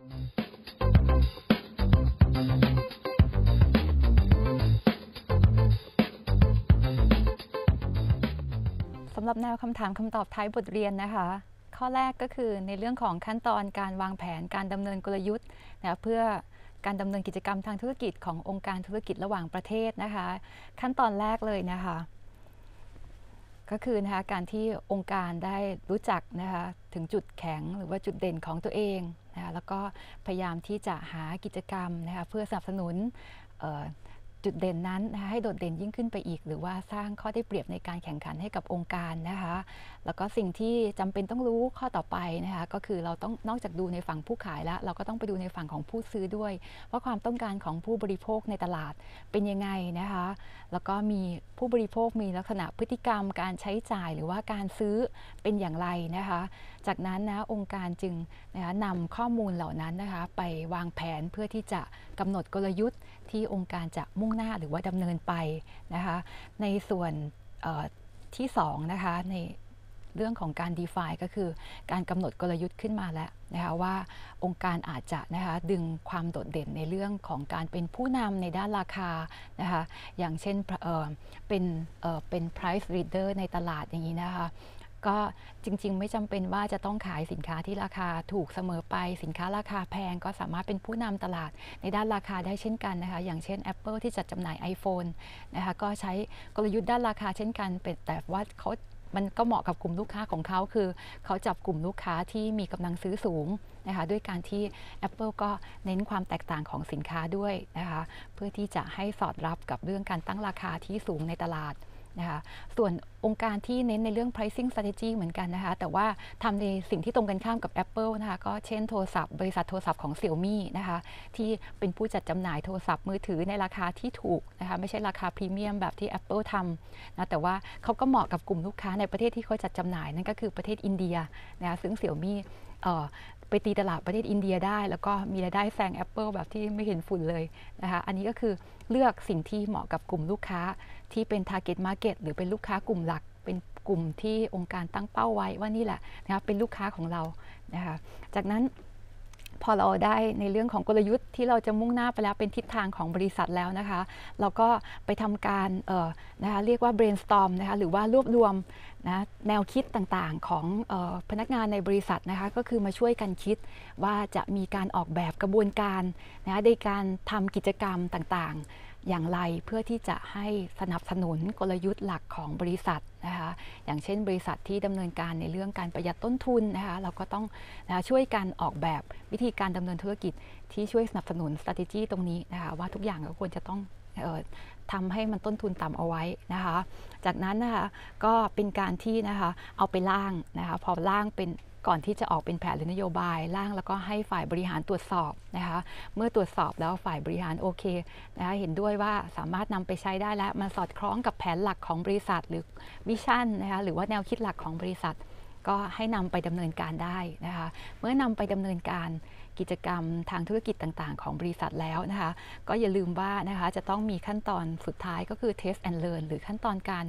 สำหรับแนวคำถามคำตอบท้ายบทเรียนนะคะ ข้อแรกก็คือในเรื่องของขั้นตอนการวางแผนการดำเนินกลยุทธ์นะเพื่อการดำเนินกิจกรรมทางธุรกิจขององค์การธุรกิจระหว่างประเทศนะคะ ขั้นตอนแรกเลยนะคะก็คือนะคะการที่องค์การได้รู้จักนะคะถึงจุดแข็งหรือว่าจุดเด่นของตัวเองนะคะแล้วก็พยายามที่จะหากิจกรรมนะคะเพื่อสนับสนุนจุดเด่นนั้นนะคะให้โดดเด่นยิ่งขึ้นไปอีก หรือว่าสร้างข้อได้เปรียบในการแข่งขันให้กับองค์การนะคะ แล้วก็สิ่งที่จำเป็นต้องรู้ข้อต่อไปนะคะก็คือเราต้องนอกจากดูในฝั่งผู้ขายแล้วเราก็ต้องไปดูในฝั่งของผู้ซื้อด้วยว่าความต้องการของผู้บริโภคในตลาดเป็นยังไงนะคะ แล้วก็มีผู้บริโภคมีลักษณะพฤติกรรมการใช้จ่ายหรือว่าการซื้อเป็นอย่างไรนะคะ จากนั้นนะองค์การจึงนะคะนำข้อมูลเหล่านั้นนะคะไปวางแผนเพื่อที่จะกำหนดกลยุทธ์ที่องค์การจะมุ่งหน้าหรือว่าดำเนินไปนะคะในส่วนที่2นะคะในเรื่องของการ define ก็คือการกำหนดกลยุทธ์ขึ้นมาแล้วนะคะว่าองค์การอาจจะนะคะดึงความโดดเด่นในเรื่องของการเป็นผู้นำในด้านราคานะคะอย่างเช่นเเป็นเป็น price leader ในตลาดอย่างนี้นะคะก็จริงๆไม่จำเป็นว่าจะต้องขายสินค้าที่ราคาถูกเสมอไป สินค้าราคาแพงก็สามารถเป็นผู้นำตลาดในด้านราคาได้เช่นกันนะคะอย่างเช่น Apple ที่จัดจำหน่าย iPhone นะคะก็ใช้กลยุทธ์ด้านราคาเช่นกันเป็นแต่ว่าเขามันก็เหมาะกับกลุ่มลูกค้าของเขาคือเขาจับกลุ่มลูกค้าที่มีกำลังซื้อสูงนะคะด้วยการที่ Apple ก็เน้นความแตกต่างของสินค้าด้วยนะคะเพื่อที่จะให้สอดรับกับเรื่องการตั้งราคาที่สูงในตลาดนะคะส่วนองค์การที่เน้นในเรื่อง pricing strategy เหมือนกันนะคะ แต่ว่าทำในสิ่งที่ตรงกันข้ามกับ Apple นะคะ ก็เช่นโทรศัพท์ บริษัทโทรศัพท์ของ Xiaomi นะคะที่เป็นผู้จัดจำหน่ายโทรศัพท์มือถือในราคาที่ถูกนะคะไม่ใช่ราคาพรีเมียมแบบที่ Apple ทำนะแต่ว่าเขาก็เหมาะกับกลุ่มลูกค้าในประเทศที่เขาจัดจำหน่ายนั่นก็คือประเทศอินเดียนะคะซึ่ง Xiaomi ไปตีตลาดประเทศอินเดียได้ แล้วก็มีรายได้แซงแอปเปิลแบบที่ไม่เห็นฝุ่นเลยนะคะ อันนี้ก็คือเลือกสิ่งที่เหมาะกับกลุ่มลูกค้าที่เป็น Target Market หรือเป็นลูกค้ากลุ่มหลักเป็นกลุ่มที่องค์การตั้งเป้าไว้ว่านี่แหละนะคะเป็นลูกค้าของเรา นะคะ จากนั้นพอเราได้ในเรื่องของกลยุทธ์ที่เราจะมุ่งหน้าไปแล้วเป็นทิศทางของบริษัทแล้วนะคะ เราก็ไปทำการนะคะเรียกว่า brainstorm นะคะหรือว่ารวบรวมนะแนวคิดต่างๆของออพนักงานในบริษัทนะคะก็คือมาช่วยกันคิดว่าจะมีการออกแบบกระบวนการนะในการทำกิจกรรมต่างๆอย่างไรเพื่อที่จะให้สนับสนุนกลยุทธ์หลักของบริษัทนะคะอย่างเช่นบริษัทที่ดำเนินการในเรื่องการประหยัดต้นทุนนะคะเราก็ต้องนะช่วยกันออกแบบวิธีการดำเนินธุรกิจที่ช่วยสนับสนุน s t r a t e g i ตรงนี้นะคะว่าทุกอย่างก็ควรจะต้องทำให้มันต้นทุนต่ำเอาไว้นะคะจากนั้นนะคะก็เป็นการที่นะคะเอาไปล่างนะคะพอล่างเป็นก่อนที่จะออกเป็นแผนหรือนโยบายร่างแล้วก็ให้ฝ่ายบริหารตรวจสอบนะคะเมื่อตรวจสอบแล้วฝ่ายบริหารโอเคนะคะเห็นด้วยว่าสามารถนำไปใช้ได้และมันสอดคล้องกับแผนหลักของบริษัทหรือวิชั่นนะคะหรือว่าแนวคิดหลักของบริษัท ก็ให้นำไปดำเนินการได้นะคะเมื่อนำไปดำเนินการกิจกรรมทางธุรกิจต่างๆของบริษัทแล้วนะคะก็อย่าลืมว่านะคะจะต้องมีขั้นตอนสุดท้ายก็คือ test and learn หรือขั้นตอนการ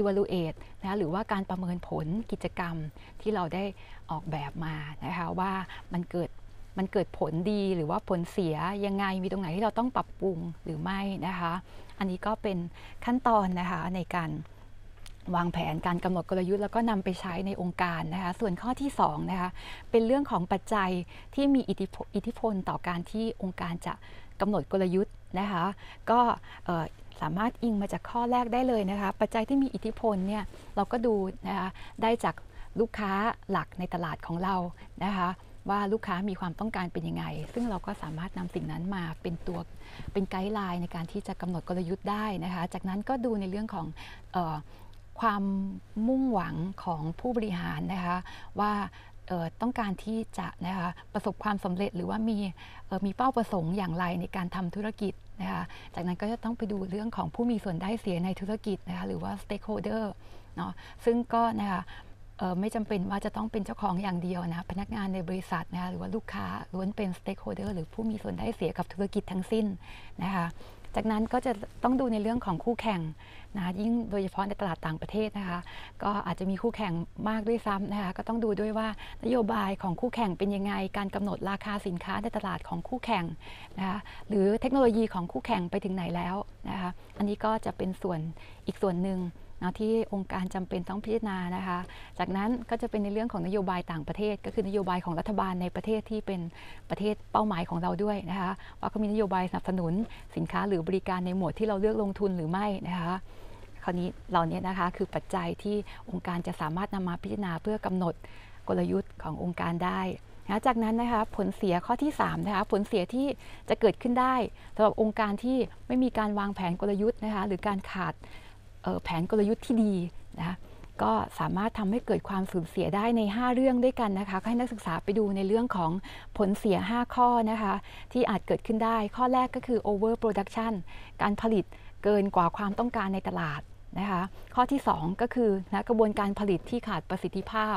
evaluate นะหรือว่าการประเมินผลกิจกรรมที่เราได้ออกแบบมานะคะว่ามันเกิดมันเกิดผลดีหรือว่าผลเสียยังไงมีตรงไหนที่เราต้องปรับปรุงหรือไม่นะคะอันนี้ก็เป็นขั้นตอนนะคะในการวางแผนการกำหนดกลยุทธ์แล้วก็นำไปใช้ในองค์การนะคะส่วนข้อที่2นะคะเป็นเรื่องของปัจจัยที่มีอิทธิพลต่อการที่องค์การจะกำหนดกลยุทธ์นะคะก็สามารถอิงมาจากข้อแรกได้เลยนะคะปัจจัยที่มีอิทธิพลเนี่ยเราก็ดูนะคะได้จากลูกค้าหลักในตลาดของเรานะคะว่าลูกค้ามีความต้องการเป็นยังไงซึ่งเราก็สามารถนำสิ่งนั้นมาเป็นตัวเป็นไกด์ไลน์ในการที่จะกำหนดกลยุทธ์ได้นะคะจากนั้นก็ดูในเรื่องของออความมุ่งหวังของผู้บริหารนะคะว่าต้องการที่จะนะคะประสบความสำเร็จหรือว่ามีมีเป้าประสงค์อย่างไรในการทำธุรกิจนะคะจากนั้นก็จะต้องไปดูเรื่องของผู้มีส่วนได้เสียในธุรกิจนะคะหรือว่า stakeholder เนาะซึ่งก็นะคะไม่จำเป็นว่าจะต้องเป็นเจ้าของอย่างเดียวนะ พนักงานในบริษัทนะคะหรือว่าลูกค้าล้วนเป็นสเต็กโฮเดอร์หรือผู้มีส่วนได้เสียกับธุรกิจทั้งสิ้นนะคะจากนั้นก็จะต้องดูในเรื่องของคู่แข่งนะคะยิ่งโดยเฉพาะในตลาดต่างประเทศนะคะก็อาจจะมีคู่แข่งมากด้วยซ้ำนะคะก็ต้องดูด้วยว่านโยบายของคู่แข่งเป็นยังไงการกำหนดราคาสินค้าในตลาดของคู่แข่งนะคะหรือเทคโนโลยีของคู่แข่งไปถึงไหนแล้วนะคะอันนี้ก็จะเป็นส่วนอีกส่วนหนึ่งนะที่องค์การจำเป็นต้องพิจารณานะคะ จากนั้นก็จะเป็นในเรื่องของนโยบายต่างประเทศ ก็คือนโยบายของรัฐบาลในประเทศที่เป็นประเทศเป้าหมายของเราด้วยนะคะว่าเขามีนโยบายสนับสนุนสินค้าหรือบริการในหมวดที่เราเลือกลงทุนหรือไม่นะคะคราวนี้เหล่านี้นะคะคือปัจจัยที่องค์การจะสามารถนำมาพิจารณาเพื่อกำหนดกลยุทธ์ขององค์การได้นะจากนั้นนะคะผลเสียข้อที่3นะคะผลเสียที่จะเกิดขึ้นได้สำหรับองค์การที่ไม่มีการวางแผนกลยุทธ์นะคะหรือการขาดแผนกลยุทธ์ที่ดีนะคะก็สามารถทำให้เกิดความสูญเสียได้ใน 5 เรื่องด้วยกันนะคะให้นักศึกษาไปดูในเรื่องของผลเสีย 5 ข้อนะคะที่อาจเกิดขึ้นได้ข้อแรกก็คือ over production การผลิตเกินกว่าความต้องการในตลาดนะคะข้อที่ 2 ก็คือนะกระบวนการผลิตที่ขาดประสิทธิภาพ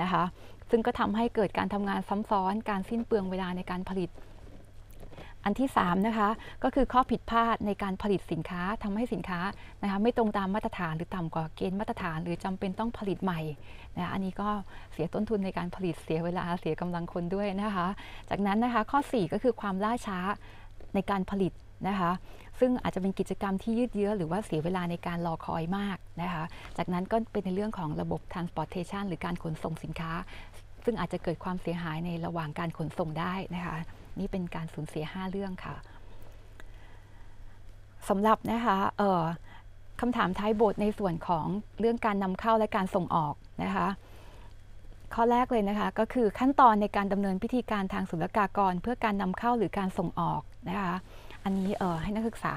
นะคะซึ่งก็ทำให้เกิดการทำงานซ้ำซ้อนการสิ้นเปลืองเวลาในการผลิตอันที่3นะคะก็คือข้อผิดพลาดในการผลิตสินค้าทำให้สินค้านะคะไม่ตรงตามมาตรฐานหรือต่ำกว่าเกณฑ์มาตรฐาน หรือจำเป็นต้องผลิตใหม่นะคะอันนี้ก็เสียต้นทุนในการผลิตเสียเวลาเสียกำลังคนด้วยนะคะ จากนั้นนะคะ ข้อ 4 ก็คือความล่าช้าในการผลิตนะคะ ซึ่งอาจจะเป็นกิจกรรมที่ยืดเยื้อหรือว่าเสียเวลาในการรอคอยมากนะคะ จากนั้นก็เป็นในเรื่องของระบบ transportation หรือการขนส่งสินค้า ซึ่งอาจจะเกิดความเสียหายในระหว่างการขนส่งได้นะคะนี่เป็นการสูญเสีย 5 เรื่องค่ะ สำหรับนะคะคำถามท้ายบทในส่วนของเรื่องการนำเข้าและการส่งออกนะคะข้อแรกเลยนะคะก็คือขั้นตอนในการดำเนินพิธีการทางศุลกากร เพื่อการนำเข้าหรือการส่งออกนะคะันนี้ให้นักศึกษา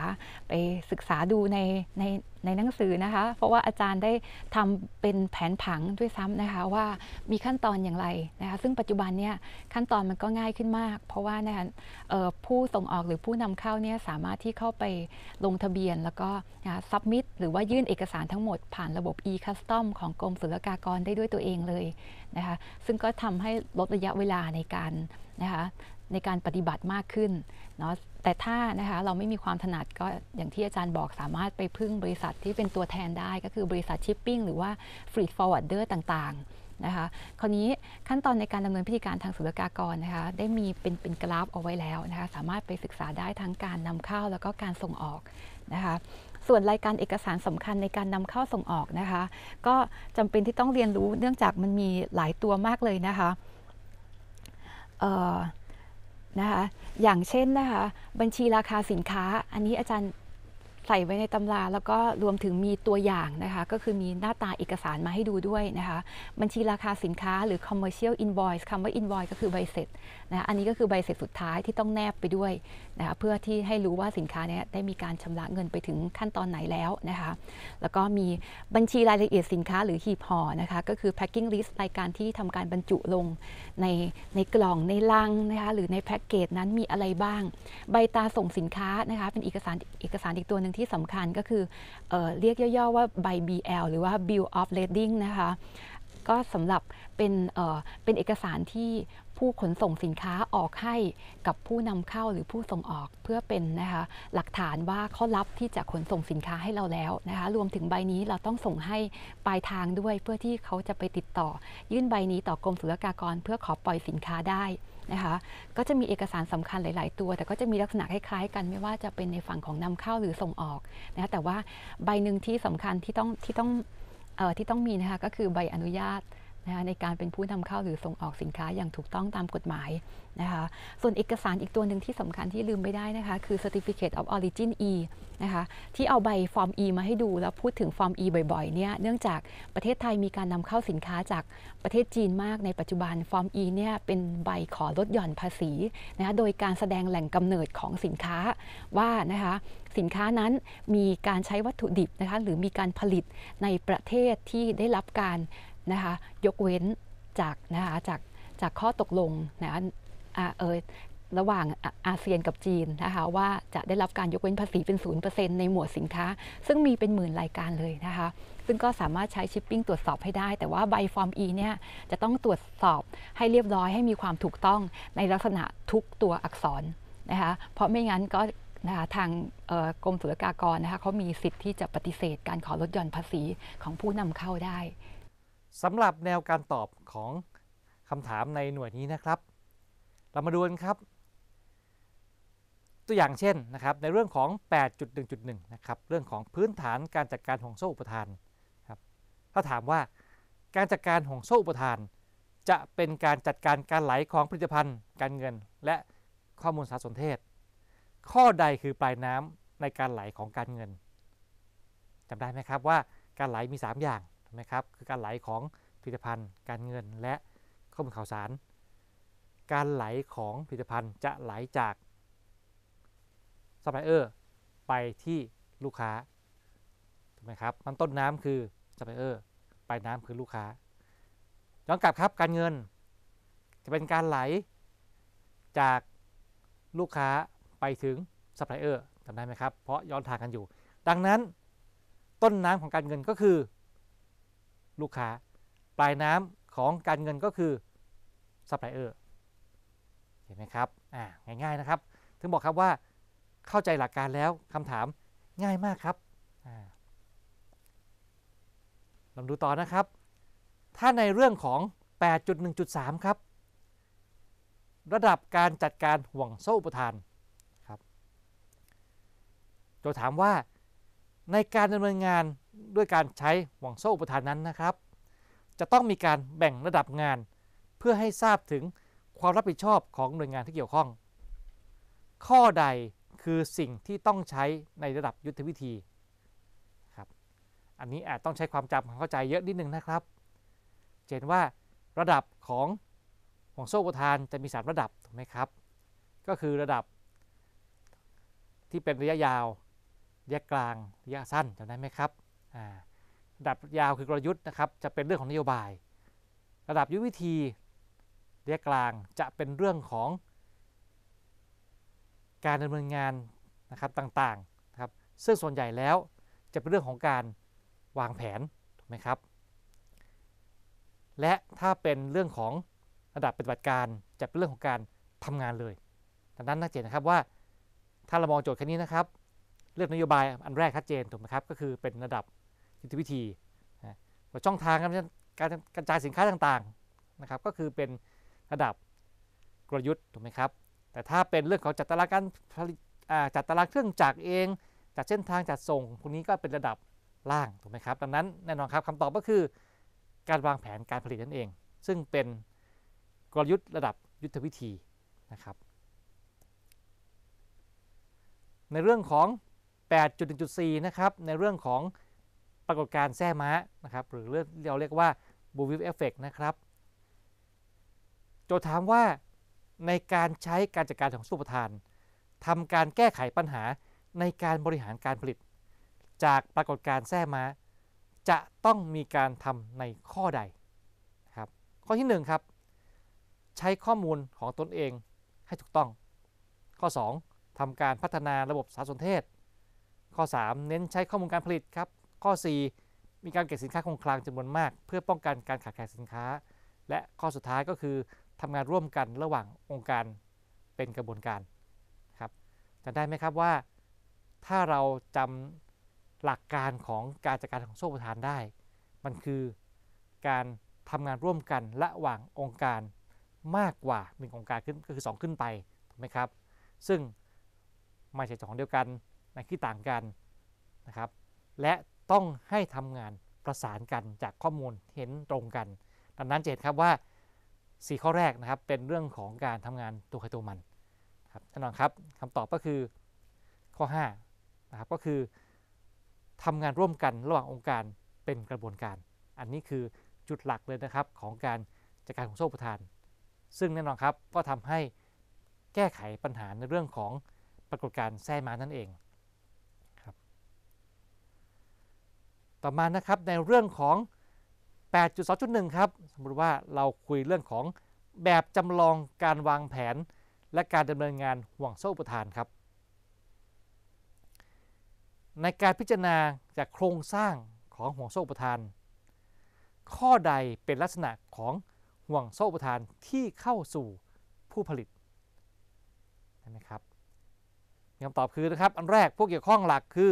ไปศึกษาดูในในในหนังสือนะคะ เพราะว่าอาจารย์ได้ทำเป็นแผนผังด้วยซ้ำนะคะว่ามีขั้นตอนอย่างไรนะคะซึ่งปัจจุบันเนี่ยขั้นตอนมันก็ง่ายขึ้นมาก เพราะว่านะคะผู้ส่งออกหรือผู้นำเข้าเนี่ยสามารถที่เข้าไปลงทะเบียนแล้วก็นะซับมิดหรือว่ายื่นเอกสารทั้งหมด ผ่านระบบ e-custom ของกรมศุลกากรได้ด้วยตัวเองเลยนะคะซึ่งก็ทำให้ลดระยะเวลาในการนะคะในการปฏิบัติมากขึ้นนาะแต่ถ้านะคะเราไม่มีความถนัดก็อย่างที่อาจารย์บอกสามารถไปพึ่งบริษัทที่เป็นตัวแทนได้ก็คือบริษัทชิปปิ้งหรือว่าฟรีดฟอร์เวิร์ดเดอร์ต่างๆนะคะคราวนี้ขั้นตอนในการดำเนินพิธีการทางศุลกากรนะคะได้มีเป็นเป็นกราฟเอาไว้แล้วนะคะสามารถไปศึกษาได้ทั้งการนำเข้าแล้วก็การส่งออกนะคะส่วนรายการเอกสารสำคัญในการนำเข้าส่งออกนะคะก็จำเป็นที่ต้องเรียนรู้เนื่องจากมันมีหลายตัวมากเลยนะคะนะคะ อย่างเช่นนะคะ บัญชีราคาสินค้า อันนี้อาจารย์ใส่ไว้ในตำราแล้วก็รวมถึงมีตัวอย่างนะคะก็คือมีหน้าตาเอกสารมาให้ดูด้วยนะคะบัญชีราคาสินค้าหรือ commercial invoice คำว่า invoice ก็คือใบเสร็จนะะอันนี้ก็คือใบเสร็จสุดท้ายที่ต้องแนบไปด้วยนะคะเพื่อที่ให้รู้ว่าสินค้านี้ได้มีการชำระเงินไปถึงขั้นตอนไหนแล้วนะคะแล้วก็มีบัญชีรายละเอียดสินค้าหรือหีบห่อนะคะก็คือ packing list รายการที่ทำการบรรจุลงในในกล่องในลังนะคะหรือในแพ็กเกจนั้นมีอะไรบ้าง ใบตาส่งสินค้านะคะเป็นเอกสารเอกสารอีกตัวหนึ่งงที่สำคัญก็คือเออเรียกย่อๆว่าใบ BL หรือว่า Bill of Lading นะคะก็สำหรับเป็นเเป็นเอกสารที่ผู้ขนส่งสินค้าออกให้กับผู้นำเข้าหรือผู้ส่งออกเพื่อเป็นนะคะหลักฐานว่าเขารับที่จะขนส่งสินค้าให้เราแล้วนะคะรวมถึงใบนี้เราต้องส่งให้ปลายทางด้วย เพื่อที่เขาจะไปติดต่อยื่นใบนี้ต่อกรมศุลกากรเพื่อขอปล่อยสินค้าได้นะคะก็จะมีเอกสารสำคัญหลายๆตัว แต่ก็จะมีลักษณะคล้ายๆกันไม่ว่าจะเป็นในฝั่งของนำเข้าหรือส่งออกนะคะแต่ว่าใบหนึ่งที่สำคัญที่ต้องที่ต้องที่ต้องมีนะคะก็คือใบอนุญาตนะคะในการเป็นผู้นำเข้าหรือส่งออกสินค้าอย่างถูกต้องตามกฎหมายนะคะ ส่วนเอกสารอีกตัวหนึ่งที่สำคัญที่ลืมไม่ได้นะคะคือ certificate of origin E นะคะที่เอาใบฟอร์ม E มาให้ดูแล้วพูดถึงฟอร์ม E บ่อยๆ เนี่ยเนื่องจากประเทศไทยมีการนำเข้าสินค้าจากประเทศจีนมากในปัจจุบันฟอร์ม E เนี่ยเป็นใบขอลดหย่อนภาษีนะคะโดยการแสดงแหล่งกำเนิดของสินค้าว่านะคะสินค้านั้นมีการใช้วัตถุดิบนะคะหรือมีการผลิตในประเทศที่ได้รับการนะคะยกเว้นจากนะคะจากจากข้อตกลงนะเออระหว่างอาเซียนกับจีนนะคะว่าจะได้รับการยกเว้นภาษีเป็น 0%ในหมวดสินค้า ซึ่งมีเป็นหมื่นรายการเลยนะคะซึ่งก็สามารถใช้ชิปปิ้งตรวจสอบให้ได้ แต่ว่าใบฟอร์ม E เนี่ยจะต้องตรวจสอบให้เรียบร้อย ให้มีความถูกต้องในลักษณะทุกตัวอักษรนะคะเพราะไม่งั้นก็นะะทางกรมศุลกากรนะคะเขามีสิทธิ์ที่จะปฏิเสธการขอลดหย่อนภาษีของผู้นำเข้าได้สำหรับแนวการตอบของคำถามในหน่วยนี้นะครับ เรามาดูกันครับ ตัวอย่างเช่นนะครับในเรื่องของ 8.1.1นะครับเรื่องของพื้นฐานการจัดการห่วงโซ่อุปทานครับถ้าถามว่าการจัดการห่วงโซ่อุปทานจะเป็นการจัดการการไหลของผลิตภัณฑ์ การเงิน และข้อมูลสารสนเทศ ข้อใดคือปลายน้ำในการไหลของการเงินจำได้ไหมครับว่าการไหลมี 3 อย่างไหมครับคือการไหลของผลิตภัณฑ์การเงินและข้อมูลข่าวสาร การไหลของผลิตภัณฑ์จะไหลจากซัพพลายเออร์ไปที่ลูกค้าถูกไหมครับมันต้นน้ำคือซัพพลายเออร์ปลายน้ำคือลูกค้า ย้อนกลับครับการเงิน จะเป็นการไหลจากลูกค้าไปถึงซัพพลายเออร์จำได้ไหมครับเพราะย้อนทางกันอยู่ ดังนั้น ต้นน้ำของการเงินก็คือลูกค้าปลายน้ำของการเงินก็คือซัพพลายเออร์ เห็นไหมครับอ่าง่ายๆนะครับ ถึงบอกครับว่าเข้าใจหลักการแล้วคำถามง่ายมากครับลองดูต่อนะครับ ถ้าในเรื่องของ 8.1.3 ครับ ระดับการจัดการห่วงโซ่อุปทานครับโจถามว่า ในการดำเนินงานด้วยการใช้ห่วงโซ่อุปทานนั้นนะครับ จะต้องมีการแบ่งระดับงาน เพื่อให้ทราบถึงความรับผิดชอบของหน่วยงานที่เกี่ยวข้อง ข้อใดคือสิ่งที่ต้องใช้ในระดับยุทธวิธี ครับ อันนี้อาจต้องใช้ความจำความเข้าใจเยอะนิดนึงนะครับเช่นว่า ระดับของห่วงโซ่อุปทานจะมี3ระดับถูกไหมครับ ก็คือระดับที่เป็นระยะยาว ระยะกลาง ระยะสั้นจำได้ไหมครับระดับยาวคือกลยุทธ์นะครับจะเป็นเรื่องของนโยบาย ระดับยุทธวิธีเรียกกลางจะเป็นเรื่องของการดำเนินงานนะครับต่างๆนะครับซึ่งส่วนใหญ่แล้วจะเป็นเรื่องของการวางแผนถูกไหมครับและถ้าเป็นเรื่องของระดับปฏิบัติการจะเป็นเรื่องของการทำงานเลย ดังนั้นนักเจนนะครับว่า ถ้าเรามองโจทย์แค่นี้นะครับเรื่องนโยบายอันแรกชัดเจนถูกไหมครับก็คือเป็นระดับยุทธวิธีช่องทางการกระจายสินค้าต่างๆ นะครับ ก็คือเป็นระดับกลยุทธ์ ถูกไหมครับ แต่ถ้าเป็นเรื่องของจัดตารางการผลิตจัดตารางเครื่องจักรเองจัดเส้นทางจัดส่ง พวกนี้ก็เป็นระดับล่าง ถูกไหมครับ ดังนั้นแน่นอนครับคำตอบก็คือ การวางแผนการผลิตนั่นเอง ซึ่งเป็นกลยุทธ์ระดับยุทธวิธีนะครับ ในเรื่องของ 8.1.4นะครับ ในเรื่องของปรากฏการณ์แท้ม้านะครับหรือเราเรียกว่าบูวิฟเอฟเฟกนะครับ โจทย์ถามว่าในการใช้การจัดการของสุปทาน ทำการแก้ไขปัญหาในการบริหารการผลิต จากปรากฏการณ์แท้ม้า จะต้องมีการทำในข้อใดครับข้อที่1ครับใช้ข้อมูลของตนเองให้ถูกต้อง ข้อ 2 ทำการพัฒนาระบบสารสนเทศ ข้อ 3 เน้นใช้ข้อมูลการผลิตครับข้อ4มีการเก็บสินค้าคงคลังจำนวนมาก เพื่อป้องกันการขาดแคลนสินค้า และข้อสุดท้ายก็คือทำงานร่วมกันระหว่างองค์การเป็นกระบวนการครับจำได้ไหมครับว่า ถ้าเราจำหลักการของการจัดการของโซ่ประทานได้ มันคือการทำงานร่วมกันระหว่างองค์การมากกว่างองค์การขึ้นก็คือ2 ขึ้นไปถูกไหมครับซึ่งไม่ใช่สองเดียวกันในที่ต่างกันนะครับและต้องให้ทำงานประสานกันจากข้อมูลเห็นตรงกัน ดังนั้นเห็นครับว่า4ข้อแรกนะครับเป็นเรื่องของการทำงานตัวใครตัวมันครับแน่นอนครับคำตอบก็คือข้อ5นะครับก็คือทำงานร่วมกันระหว่างองค์การเป็นกระบวนการ อันนี้คือจุดหลักเลยนะครับ ของการจัดการของโซ่ประทาน ซึ่งแน่นอนครับก็ทำให้แก้ไขปัญหาในเรื่องของปรากฏการณ์แท้มานั่นเองต่อมานะครับในเรื่องของ 8.2.1 ครับสมมติว่าเราคุยเรื่องของแบบจำลองการวางแผน และการดำเนินงานห่วงโซ่อุปทานครับ ในการพิจารณาจากโครงสร้างของห่วงโซ่อุปทาน ข้อใดเป็นลักษณะของห่วงโซ่อุปทานที่เข้าสู่ผู้ผลิตใช่ไหมครับคำตอบคือนะครับ อันแรกพวกเกี่ยวข้องหลักคือ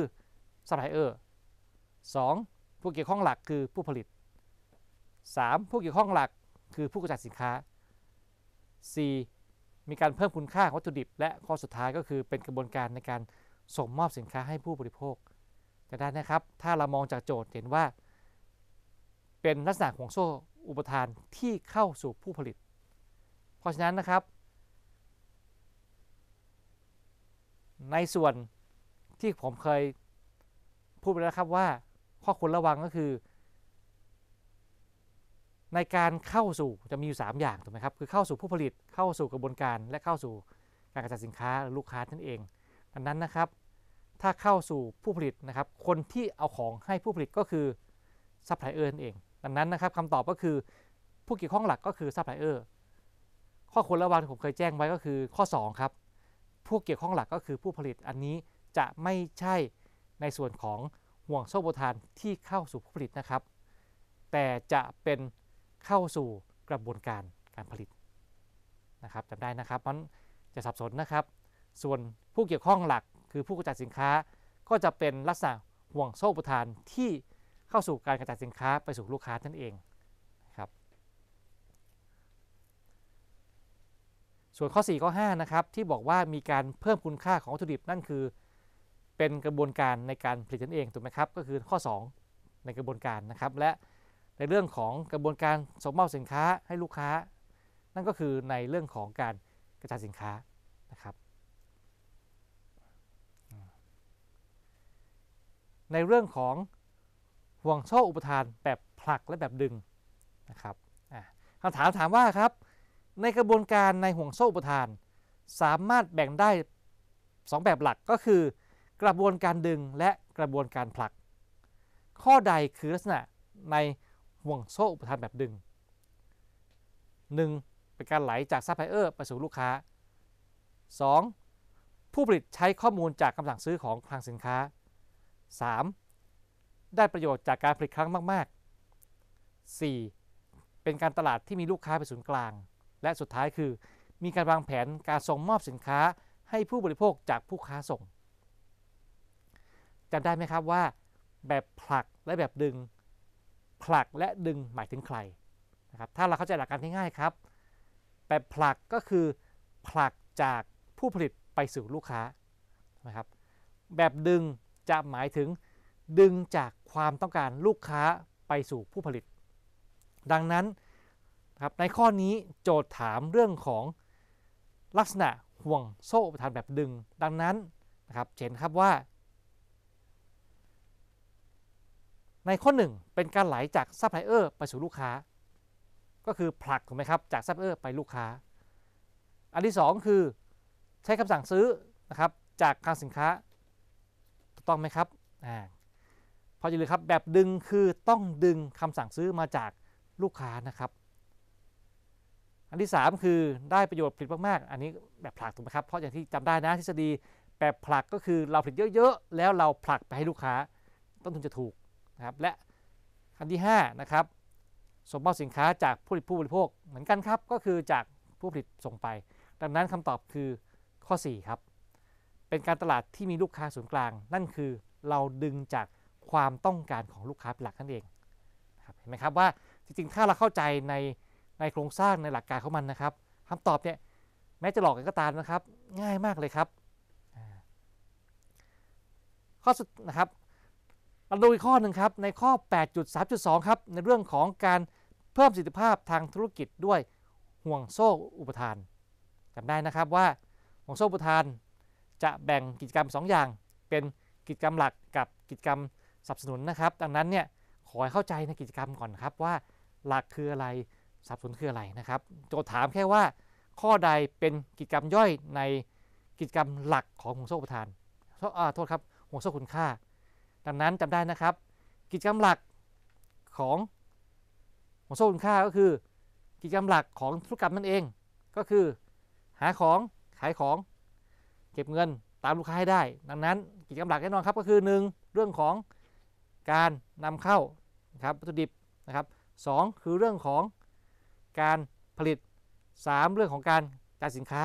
สไลเออร์ 2. ผู้เกี่ยวข้องหลักคือผู้ผลิต 3. ผู้เกี่ยวข้องหลักคือผู้กระจายสินค้า 4. มีการเพิ่มคุณค่าของวัตถุดิบ และข้อสุดท้ายก็คือเป็นกระบวนการในการส่งมอบสินค้าให้ผู้บริโภคจะได้นะครับ ถ้าเรามองจากโจทย์เห็นว่า เป็นลักษณะของโซ่อุปทานที่เข้าสู่ผู้ผลิต เพราะฉะนั้นนะครับ ในส่วนที่ผมเคยพูดไปแล้วครับว่าข้อควรระวังก็คือในการเข้าสู่จะมีอยู่3อย่างถูกไหมครับคือเข้าสู่ผู้ผลิตเข้าสู่กระบวนการ และเข้าสู่การกระจายสินค้าลูกค้านั่นเองดังนั้นนะครับ ถ้าเข้าสู่ผู้ผลิตนะครับคนที่เอาของให้ผู้ผลิตก็คือซัพพลายเออร์นั่นเองดังนั้นนะครับคำตอบก็คือผู้เกี่ยวข้องหลักก็คือซัพพลายเออร์ข้อควรระวังที่ผมเคยแจ้งไว้ก็คือข้อ 2 ครับ ผู้เกี่ยวข้องหลักก็คือผู้ผลิตอันนี้จะไม่ใช่ในส่วนของห่วงโซ่โบทานที่เข้าสู่ผู้ผลิตนะครับ แต่จะเป็นเข้าสู่กระบวนการการผลิตนะครับจำได้นะครับมันจะสับสนนะครับ ส่วนผู้เกี่ยวข้องหลักคือผู้กระจายสินค้าก็จะเป็นลักษณะห่วงโซ่โบทานที่เข้าสู่การกระจายสินค้าไปสู่ลูกค้านั่นเองนะครับส่วนข้อ4ข้อ5นะครับที่บอกว่ามีการเพิ่มคุณค่าของวัตถุดิบนั่นคือเป็นกระบวนการในการผลิตนั่นเองถูกไหมครับก็คือข้อ 2 ในกระบวนการนะครับและในเรื่องของกระบวนการส่งมอบสินค้าให้ลูกค้า นั่นก็คือในเรื่องของการกระจายสินค้านะครับ ในเรื่องของห่วงโซ่อุปทานแบบผลักและแบบดึงนะครับคำถามถามว่าครับในกระบวนการในห่วงโซ่อุปทาน สามารถแบ่งได้ 2 แบบหลักก็คือกระบวนการดึงและกระบวนการผลัก ข้อใดคือลักษณะในห่วงโซ่อุปทานแบบดึง 1. เป็นการไหลจากซัพพลายเออร์ไปสู่ลูกค้า 2. ผู้ผลิตใช้ข้อมูลจากคำสั่งซื้อของคลังสินค้า 3. ได้ประโยชน์จากการผลิตครั้งมาก ๆ 4. เป็นการตลาดที่มีลูกค้าเป็นศูนย์กลาง และสุดท้ายคือ มีการวางแผนการส่งมอบสินค้าให้ผู้บริโภคจากผู้ค้าส่งจำได้ไหมครับว่าแบบผลักและแบบดึง ผลักและดึงหมายถึงใครนะครับถ้าเราเข้าใจหลักการง่ายๆครับ แบบผลักก็คือผลักจากผู้ผลิตไปสู่ลูกค้านะครับแบบดึงจะหมายถึงดึงจากความต้องการลูกค้าไปสู่ผู้ผลิต ดังนั้นครับในข้อนี้โจทย์ถามเรื่องของลักษณะห่วงโซ่ประทานแบบดึง ดังนั้นนะครับเห็นครับว่าในข้อ1เป็นการไหลาจากซัพพลายเออร์ไปสู่ลูกค้า ก็คือผลักถูกไหมครับจากซัพพลายเออร์ไปลูกค้า อันที่ 2 คือใช้คำสั่งซื้อนะครับจากคลังสินค้าถูกต้องไหมครับอ่าพอจะเลยครับแบบดึงคือต้องดึงคำสั่งซื้อมาจากลูกค้านะครับ อันที่ 3 คือได้ประโยชน์ผลิตมากๆอันนี้แบบผลักถูกไหมครับเพราะอย่างที่จำได้นะทฤษฎีแบบผลักก็คือเราผลิตเยอะๆแล้วเราผลักไปให้ลูกค้า ต้นทุนจะถูกนะครับและขั้นที่5นะครับส่งมอบสินค้าจากผู้ผลิตผู้บริโภคเหมือนกันครับก็คือจากผู้ผลิตส่งไป ดังนั้นคำตอบคือข้อ 4 ครับ เป็นการตลาดที่มีลูกค้าศูนย์กลางนั่นคือเราดึงจากความต้องการของลูกค้าเป็นหลักนั่นเองเห็นไหมครับว่าจริงๆถ้าเราเข้าใจในในโครงสร้างในหลักการของมันนะครับคำตอบเนี่ยแม้จะหลอกกันก็ตามนะครับ ง่ายมากเลยครับข้อสุดนะครับมาดูอีกข้อหนึ่งครับในข้อ 8.3.2ครับในเรื่องของการเพิ่มประสิทธิภาพทางธุรกิจด้วยห่วงโซ่อุปทานจำได้นะครับว่าห่วงโซ่อุปทาน จะแบ่งกิจกรรม 2 อย่าง เป็นกิจกรรมหลักกับกิจกรรมสนับสนุนนะครับ ดังนั้นเนี่ยขอให้เข้าใจในกิจกรรมก่อนครับว่าหลักคืออะไรสนับสนุนคืออะไรนะครับ โจทย์ถามแค่ว่า ข้อใดเป็นกิจกรรมย่อยในกิจกรรมหลักของห่วงโซ่อุปทานโทษครับห่วงโซ่คุณค่าังนั้นจำได้นะครับ กิจกรรมหลักของหัวโซ่คุณค่าก็คือ กิจกรรมหลักของธุรกรรมนั่นเอง ก็คือ หาของขายของเก็บเงินตามลูกค้าให้ได้ ดังนั้นกิจกรรมหลักแน่นอนครับก็คือ1เรื่องของการนำเข้านะครับวัตถุดิบนะครับสคือเรื่องของการผลิต 3 เรื่องของการจ่ายสินค้า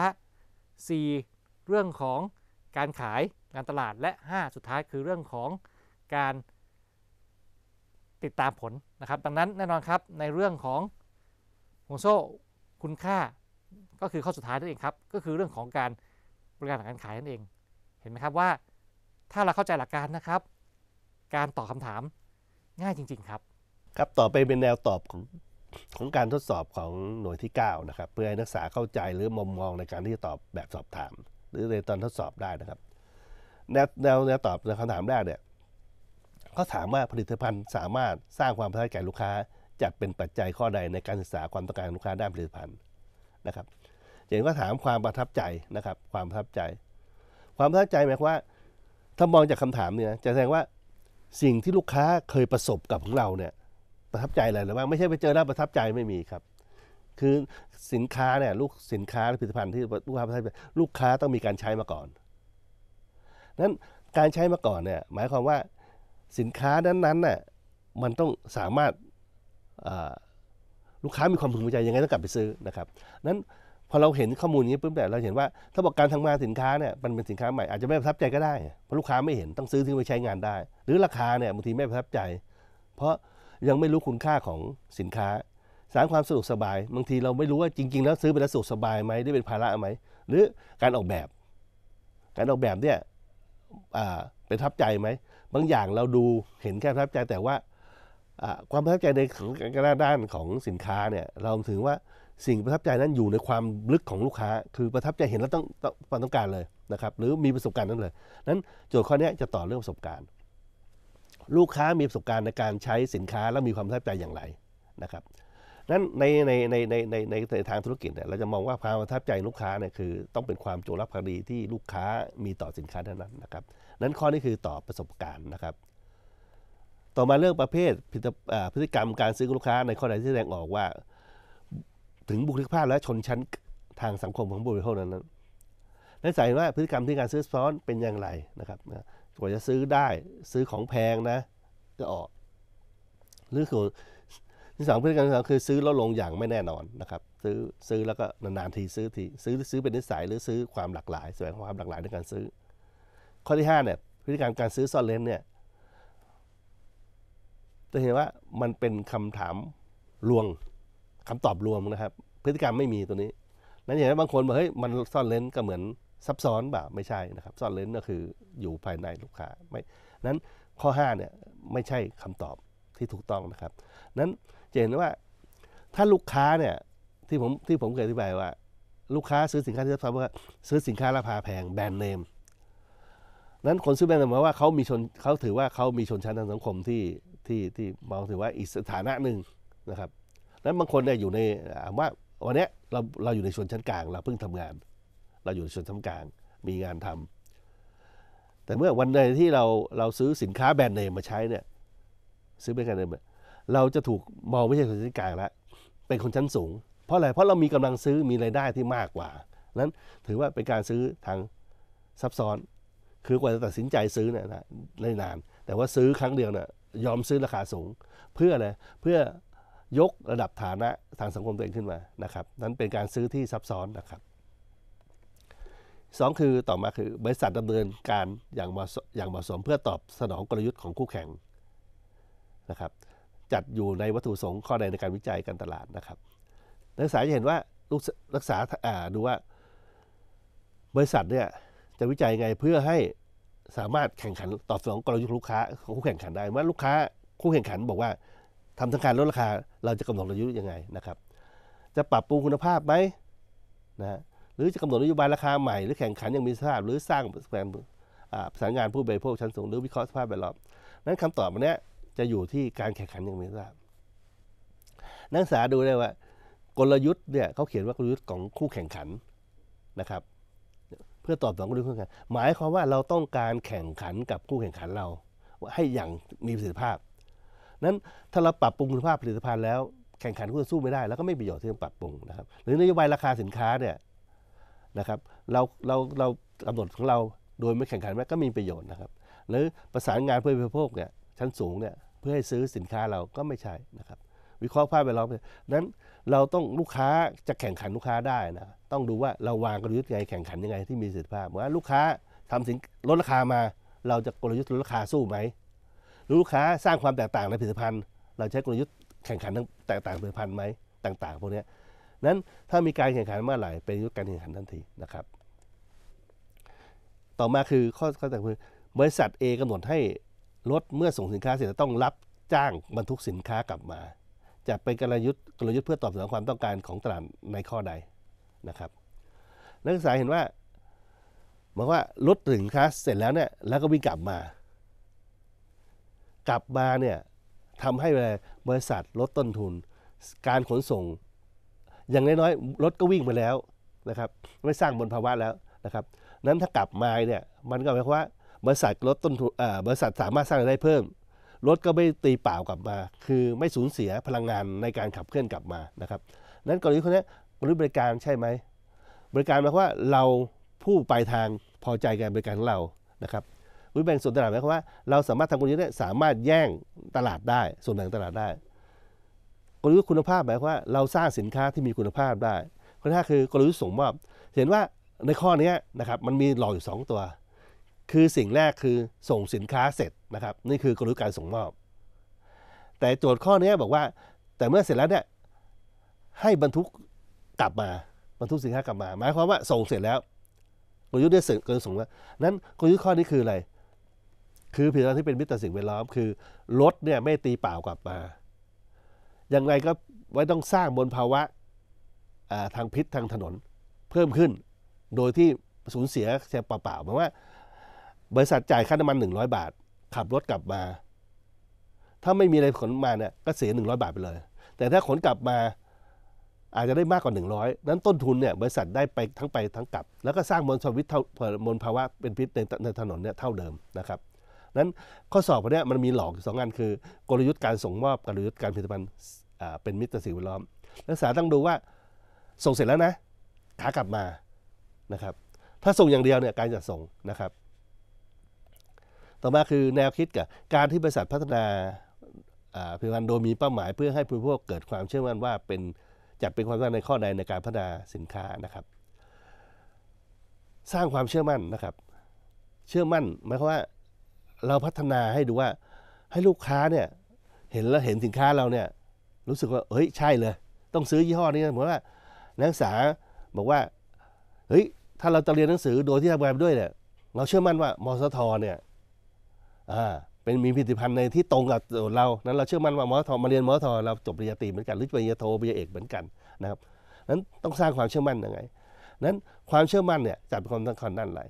4 เรื่องของการขายการตลาดและ 5 สุดท้ายคือเรื่องของการติดตามผลนะครับ ดังนั้นแน่นอนครับ ในเรื่องของห่วงโซ่คุณค่าก็คือข้อสุดท้ายนั่นเองครับ ก็คือเรื่องของการบริการหลักการขายนั่นเอง เห็นไหมครับว่าถ้าเราเข้าใจหลักการนะครับ การตอบคาถามง่ายจริงๆครับ ครับต่อไปเป็นแนวตอบของของการทดสอบของหน่วยที่9นะครับเพื่อให้นักศึกษาเข้าใจหรือมุมมองในการที่จะตอบแบบสอบถาม หรือในตอนทดสอบได้นะครับแนวแนวแนวตอบในคำถามแรกเนี่ยขาถามว่าผลิตภัณฑ์สามารถสร้างความประทับใจแก่ลูกค้าจัดเป็นปัจจัยข้อใดในการศึกษาความต้องการของลูกค้าด้านผลิตภัณฑ์นะครับ เห็นว่าถามความประทับใจนะครับ ความประทับใจ ความประทับใจหมายความว่า ถ้ามองจากคำถามเนี่ยจะแสดงว่าสิ่งที่ลูกค้าเคยประสบกับของเราเนี่ยประทับใจอะไรหรือว่าไม่ใช่ไปเจอแล้วประทับใจไม่มีครับ คือสินค้าเนี่ยลูกสินค้าผลิตภัณฑ์ที่ลูกค้าประทับใจลูกค้าต้องมีการใช้มาก่อนนั้นการใช้มาก่อนเนี่ยหมายความว่าสินค้านั้นๆน่ะมันต้องสามารถลูกค้ามีความพึงพอใจยังไงต้องกลับไปซื้อนะครับ นั้นพอเราเห็นข้อมูลนี้ปุ๊บแนี่เราเห็นว่า ถ้าบอกการทางานสินค้าเนี่ยมันเป็นสินค้าใหม่อาจจะไม่ประทับใจก็ได้เพราะลูกค้าไม่เห็นต้องซื้อถึงไปใช้งานได้ หรือราคาเนี่ยบางทีไม่ประทับใจ เพราะยังไม่รู้คุณค่าของสินค้าสารความสะดวกสบายบางทีเราไม่รู้ว่าจริงๆ แล้วซื้อไปแล้วสะดวกสบายไหมได้เป็นภาระไหมหรือการออกแบบ การออกแบบเนี่ยไปทับใจไหมบางอย่างเราดูเห็นแค่ประทับใจแต่ว่าความประทับใจในกรด้านของสินค้าเนี่ยเราถือว่าสิ่งประทับใจนั้นอยู่ในความลึกของลูกค้าคือประทับใจเห็นแล้วต้องความต้องการเลยนะครับ หรือมีประสบการณ์นั้นเลยนั้นโจทย์ข้อนี้จะต่อเรื่องประสบการณ์ ลูกค้ามีประสบการณ์ในการใช้สินค้าและมีความประทับใจอย่างไรนะครับนั้นในในในในในในทางธุรกิจเนี่ยเราจะมองว่าความประทับใจลูกค้าเนี่ยคือต้องเป็นความโจรภักดีที่ลูกค้ามีต่อสินค้านั้นนะครับนั้นข้อนี้คือต่อประสบการณ์นะครับ ต่อมาเรื่องประเภทพฤติกรรมการซื้อลูกค้า ในข้อใดที่แสดงออกว่า ถึงบุคลิกภาพและชนชั้นทางสังคมของบุคคลคนั้น นั้นนั่นแสดงว่าพฤติกรรมที่การซื้อซ้อนเป็นอย่างไรนะครับกว่าจะซื้อได้ซื้อของแพงนะจะออก หรือคือที่สองพฤติกรรมที่สองคือซื้อแล้วลงอย่างไม่แน่นอนนะครับซื้อซื้อแล้วก็นานๆทีซื้อทีซื้อซื้อเป็นนิสัย หรือซื้อความหลากหลาย แสวงความหลากหลายในการซื้อข้อที่5เนี่ยพฤติกรรมการซื้อซ่อนเลนเนี่ยจะเห็นว่ามันเป็นคำถามลวงคำตอบรวมนะครับพฤติกรรมไม่มีตัวนี้นั่นเห็นว่าบางคนบอกเฮ้ยมันซ่อนเลนก็เหมือนซับซ้อนบ่าไม่ใช่นะครับซ่อนเลนก็คืออยู่ภายในลูกค้าไม่นั้นข้อ5เนี่ยไม่ใช่คำตอบที่ถูกต้องนะครับนั้นจะเห็นว่า ถ้าลูกค้าเนี่ยที่ผมที่ผมเคยอธิบายว่า ลูกค้าซื้อสินค้าที่ซับซ้อนว่าซื้อสินค้าราคาแพงแบรนด์เนมนั้นคนซื้อแบรนด์หมายว่าเขามีชนเขาถือว่าเขามีชนชั้นทางสังคมที่ที่ที่มองถือว่าอีกสถานะหนึ่งนะครับ นั้นบางคนเนี่ยอยู่ในว่าวันนี้เราเราอยู่ในชนชั้นกลาง เราเพิ่งทำงาน เราอยู่ในชนชั้นกลางมีงานทำ แต่เมื่อวันใดที่เราเราซื้อสินค้าแบรนด์เนมมาใช้เนี่ยซื้อแบรนด์เนมเราจะถูกมองไม่ใช่ชนชั้นกลางแล้วเป็นคนชั้นสูง เพราะอะไรเพราะเรามีกำลังซื้อมีรายได้ที่มากกว่านั้นถือว่าเป็นการซื้อทางซับซ้อนคือกว่าจะตัดสินใจซื้อเนี่ยนะนาน แต่ว่าซื้อครั้งเดียวเนี่ยยอมซื้อราคาสูง เพื่ออะไรเพื่อยกระดับฐานะทางสังคมตัวเองขึ้นมานะครับ นั้นเป็นการซื้อที่ซับซ้อนนะครับสองคือต่อมาคือบริษัทดำเนินการอย่างเหมาะมาะสมเพื่อตอบสนองกลยุทธ์ของคู่แข่งนะครับจัดอยู่ในวัตถุประสงค์ข้อใดในการวิจัยการตลาดนะครับนักศึกษาจะเห็นว่ารักษาดูว่าบริษัทเนี่ยจะวิจัยไงเพื่อให้สามารถแข่งขันตอบสนองกลยุทธ์ลูกค้าคู่แข่งขันได้เมื่อลูกค้าคู่แข่งขันบอกว่าทำทางการลดราคาเราจะกำหนดกลยุทธ์ยังไงนะครับ จะปรับปรุงคุณภาพไหมนะหรือจะกำหนดนโยบายราคาใหม่ หรือแข่งขันอย่างมีสภาพหรือสร้างแปสานงานผู้บริโภคชั้นสูงหรือวิเคราะห์สภาพแวดล้อมนั้นคำตอบมันเนี้ยจะอยู่ที่การแข่งขันอย่างมีสภาพนักศึกษาดูได้ว่า กลยุทธ์เนี่ยเขาเขียนว่ากลยุทธ์ของคู่แข่งขันนะครับเพื่อตอบสนองกับคู่แข่งกันหมายความว่าเราต้องการแข่งขันกับคู่แข่งขันเรา ให้อย่างมีประสิทธิภาพ นั้นถ้าเราปรับปรุงคุณภาพผลิตภัณฑ์แล้วแข่งขันคู่ต่อสู้ไม่ได้แล้วก็ไม่มีประโยชน์ที่จะปรับปรุงนะครับ หรือนโยบายราคาสินค้าเนี่ยนะครับ เราเราเรากำหนดของเราโดยไม่แข่งขันแม้ก็มีประโยชน์นะครับ หรือประสานงานเพื่อประบริโภคเนี่ยชั้นสูงเนี่ยเพื่อให้ซื้อสินค้าเราก็ไม่ใช่นะครับวิเคราะห์ภาพแวดล้อมเนยนั้นเราต้องลูกค้าจะแข่งขันลูกค้าได้นะ ต้องดูว่าเราวางกลยุทธ์ยังไงแข่งขันยังไงที่มีประสิทธิภาพว่าลูกค้าทำสินลดราคามา เราจะกลยุทธ์ลดราคาสู้ไหมหรือลูกค้าสร้างความแตกต่างในผลิตภัณฑ์ เราใช้กลยุทธ์แข่งขันทั้งแตกต่างผลิตภัณฑ์ไหมต่างๆพวกนี้นั้นถ้ามีการแข่งขันเมื่อไหร่เป็นยุทธการแข่งขันทันทีนะครับ ต่อมาคือ ข้อข้อแต่คือบริษัท A กำหนดให้รถเมื่อส่งสินค้าเสร็จต้องรับจ้างบรรทุกสินค้ากลับมาจะเป็นกลยุทธ์กลยุทธ์เพื่อตอบสนองความต้องการของตลาดในข้อใดนะครับนักศึกษาเห็นว่าบอกว่าลดถึงค้าเสร็จแล้วเนี่ยแล้วก็วิ่งกลับมา กลับมาเนี่ยทำให้บริษัทลดต้นทุน การขนส่ง อย่างน้อยๆรถก็วิ่งไปแล้วนะครับไม่สร้างบนภาวะแล้วนะครับนั้นถ้ากลับมาเนี่ยมันก็หมายความว่าบริษัทลดต้นทุนบริษัทสามารถสร้างรายได้เพิ่มรถก็ไม่ตีเปล่ากลับมา คือไม่สูญเสียพลังงานในการขับเคลื่อนกลับมานะครับ นั้นกรณีคนนี้กรณีบริการใช่ไหมบริการหมายความว่าเราผู้ปลายทางพอใจการบริการของเรา นะครับวิแบ่งส่วนตลาดหมายความว่าเราสามารถทำกลยุทธ์นี้สามารถแย่งตลาดได้ส่วนแบ่งตลาดได้กลยุทธ์คุณภาพหมายความว่า เราสร้างสินค้าที่มีคุณภาพได้ข้อที่ห้าคือกลยุทธ์ส่งมอบเห็นว่าในข้อนี้นะครับมันมีหลอกอยู่2ตัวคือสิ่งแรกคือส่งสินค้าเสร็จนะครับนี่คือกลยุทธการส่งมอบ แต่โจทย์ข้อนี้บอกว่าแต่เมื่อเสร็จแล้วเนี่ยให้บรรทุกกลับมาบรรทุกสินค้ากลับมา หมายความว่าส่งเสร็จแล้วกลยุทธ์ได้เสร็จเกินส่งแล้วนั้นกลยุทธ์ข้อนี้คืออะไรคือผลิตภัณฑ์ที่เป็นมิตรต่อสิ่งแวดล้อมคือรถเนี่ยไม่ตีเปล่ากลับมาอย่างไรก็ไว้ต้องสร้างบนภาวะทางพิษทางถนนเพิ่มขึ้น โดยที่สูญเสียเสียเปล่าๆหมายว่าบริษัทจ่ายค่าน้ำมัน100 บาท ขับรถกลับมา ถ้าไม่มีอะไรขนมาเนี่ยก็เสีย 100 บาทไปเลย แต่ถ้าขนกลับมาอาจจะได้มากกว่า 100นั้นต้นทุนเนี่ยบริษัทได้ไปทั้งไปทั้งกลับ แล้วก็สร้างมลพิษมลภาวะเป็นพิษในในถนนเนี่ยเท่าเดิมนะครับนั้นข้อสอบพวกนี้มันมีหลอกสองอันคือ กลยุทธ์การส่งมอบกลยุทธ์การผลิตภัณฑ์เป็นมิตรสิ่งแวดล้อมนักศึกษาต้องดูว่าส่งเสร็จแล้วนะขากลับมานะครับ ถ้าส่งอย่างเดียวเนี่ยการจะส่งนะครับต่อมาคือแนวคิดกับการที่บริษัทพัฒนาผลิตภัณฑ์โดยมีเป้าหมายเพื่อให้ผู้บริโภคเกิดความเชื่อมั่นว่าเป็นจัดเป็นความสำคัญในข้อใดในการพัฒนาสินค้านะครับ สร้างความเชื่อมั่นนะครับ เชื่อมั่นหมายความว่า เราพัฒนาให้ดูว่าให้ลูกค้าเนี่ยเห็นแล้วเห็นสินค้าเราเนี่ยรู้สึกว่าเฮ้ยใช่เลย ต้องซื้อยี่ห้อนี้เหมือนว่า นักศึกษาบอกว่าเฮ้ยถ้าเราจะเรียนหนังสือโดยที่ทำงานด้วยเนี่ยเราเชื่อมั่นว่ามสทเนี่ยเป็นมีผลิตภัณฑ์ในที่ตรงกับเรา นั้นเราเชื่อมั่นว่ามอทอมาเรียนมอทอเราจบปริญญาตรีเหมือนกันหรือปริญญาโทปริญญาเอกเหมือนกันนะครับนั้นต้องสร้างความเชื่อมั่นยังไง นั้นความเชื่อมั่นเนี่ยจัดเป็นความสำคัญด้านไร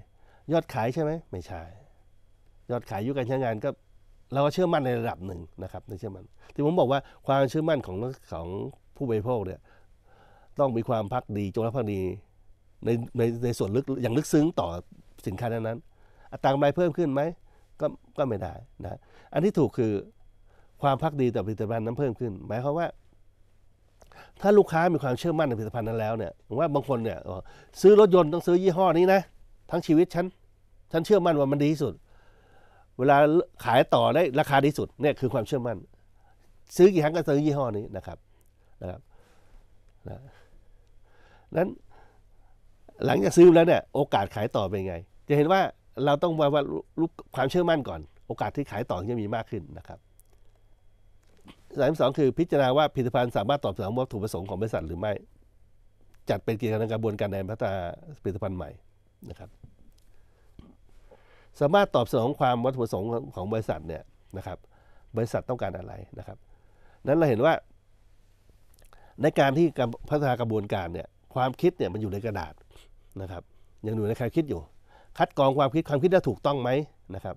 ยอดขายใช่ไหมไม่ใช่ ยอดขายอยู่การใช้งานก็เราก็เชื่อมั่นในระดับหนึ่งนะครับในเชื่อมั่น ที่ผมบอกว่าความเชื่อมั่นของของผู้บริโภคเนี่ยต้องมีความพักดีจงรักภักดีในในในส่วนลึกอย่างลึกซึ้งต่อสินค้านั้นอัตราไำไรเพิ่มขึ้นไหมก็ก็ไม่ได้นะ อันที่ถูกคือความพักดีต่อผลิตภัณฑ์นั้นเพิ่มขึ้น หมายความว่า ถ้าลูกค้ามีความเชื่อมั่นในผลิตภัณฑ์นั้นแล้วเนี่ยว่าบางคนเนี่ยซื้อรถยนต์ต้องซื้อยี่ห้อนี้นะทั้งชีวิตฉันฉันเชื่อมั่นว่ามันดีที่สุด เวลาขายต่อได้ราคาดีสุดเนี่ยคือความเชื่อมั่นซื้อกี่ครั้งก็ซื้อยี่ห้อนี้นะครับนะครับนะนั้นหลังจากซื้อแล้วเนี่ยโอกาสขายต่อเป็นไง จะเห็นว่าเราต้องว่าว่าความเชื่อมั่นก่อน โอกาสที่ขายต่อจะมีมากขึ้นนะครับสา่สองคือพิจารณาว่าผลิตภัณฑ์สามารถตอบสนอง วัตถุประสงค์ของบริษัทหรือไม่จัดเป็นกิจการกระบวนการในพัฒนาผลิตภัณฑ์ใหม่นะครับ สามารถตอบสนองความวัตถุประสงค์ของบริษัทเนี่ยนะครับบริษัทต้องการอะไรนะครับ นั้นเราเห็นว่า ในการที่พัฒนากระบวนการเนี่ยความคิดเนี่ยมันอยู่ในกระดาษนะครับ ยังอยู่ในใครคิดอยู่คัดกรองความคิดความคิดได้ถูกต้องไหมนะครับ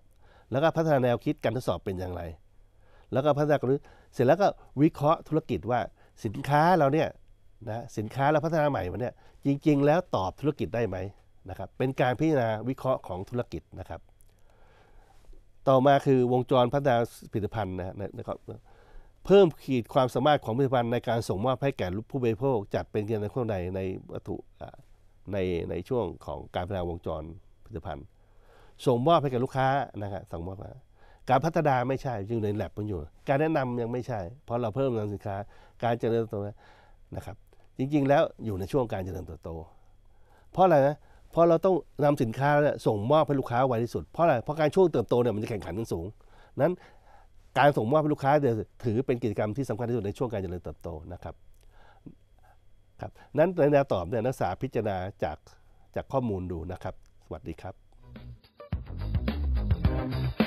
แล้วก็พัฒนาแนวคิดการทดสอบเป็นอย่างไร แล้วก็พัฒนาหรือเสร็จแล้วก็วิเคราะห์ธุรกิจว่าสินค้าเราเนี่ยนะสินค้าเราพัฒนาใหม่มาเนี่ยจริงๆแล้วตอบธุรกิจได้ไหมนะครับเป็นการพิจารณาวิเคราะห์ของธุรกิจนะครับต่อมาคือวงจรพัฒนาผลิตภัณฑ์นะครับเพิ่มขีดความสามารถของผลิตภัณฑ์ในการส่งมอบให้แก่ผู้บริโภคจัดเป็นเงินในข้อใดในวัตถุในในช่วงของการพัฒนาวงจรผลิตภัณฑ์ส่งมอบให้กับลูกค้านะครับส่งมอบาการพัฒนาไม่ใช่อยู่ในแลบมันอยู่ การแนะนำยังไม่ใช่ เพราะเราเพิ่มนำสินค้าการเจริญเติบโตนะครับ จริง ๆ แล้วอยู่ในช่วงการเจริญเติบโต เพราะอะไรนะเพราะเราต้องนำสินค้าส่งมอบให้ลูกค้าไวที่สุด เพราะอะไรเพราะการช่วงเติบโตเนี่ยมันจะแข่งขันกันสูงนั้นการส่งมอบให้ลูกค้าเดี๋ยวถือเป็นกิจกรรมที่สำคัญที่สุดในช่วงการเจริญเติบโตนะครับครับนั้นในแนวตอบเนี่ยนักศึกษาพิจารณาจากจากข้อมูลดูนะครับวัสดีครับ